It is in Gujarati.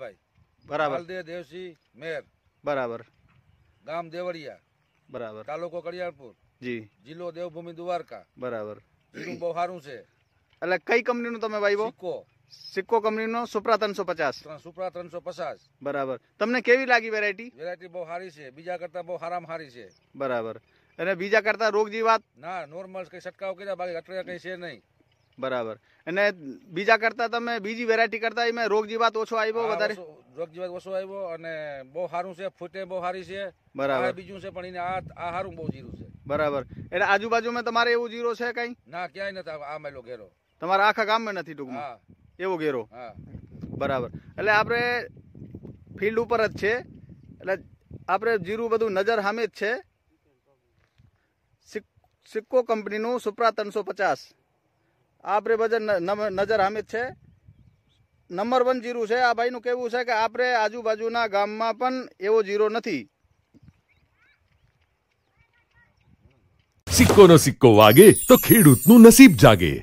ગોપાલભાઈ બરાબર દે મેર બરાબર ગામ દેવરિયા બરાબર તાલુકો કડિયાણપુર જી જિલ્લો દેવભૂમિ દ્વારકા બરાબર બહુ સારું છે એટલે કઈ કંપનીનું તમે ભાઈ સિક્કો સિક્કો કંપનીનો સુપ્રા ત્રણસો પચાસ સુપ્રા ત્રણસો પચાસ બરાબર તમને કેવી લાગી વેરાયટી વેરાયટી બહુ સારી છે બીજા કરતા બહુ હારામ સારી છે બરાબર અને બીજા કરતા રોગ વાત ના નોર્મલ કઈ છટકાવ કીધા બાકી અત્યારે કઈ છે નહીં બરાબર અને બીજા કરતા તમે બીજી વેરાયટી કરતા એમાં રોગ જીવાત ઓછો આવ્યો વધારે રોગ જીવાત ઓછો આવ્યો અને બહુ સારું છે ફૂટે બહુ સારી છે બરાબર બીજું છે પણ એને આ આ સારું બહુ જીરું છે બરાબર એટલે આજુબાજુમાં તમારે એવું જીરો છે કઈ ના ક્યાંય નથી આ મેલો ઘેરો તમારા આખા ગામમાં નથી ટૂંકમાં એવો ઘેરો હા બરાબર એટલે આપણે ફિલ્ડ ઉપર જ છે એટલે આપણે જીરું બધું નજર સામે જ છે સિક્કો કંપનીનું સુપ્રા ત્રણસો પચાસ આપણે બધા નજર હામિદ છે નંબર વન જીરું છે આ ભાઈનું કહેવું છે કે આપણે આજુબાજુના ગામમાં પણ એવો જીરો નથી સિક્કોનો સિક્કો વાગે તો ખેડૂતનું નસીબ જાગે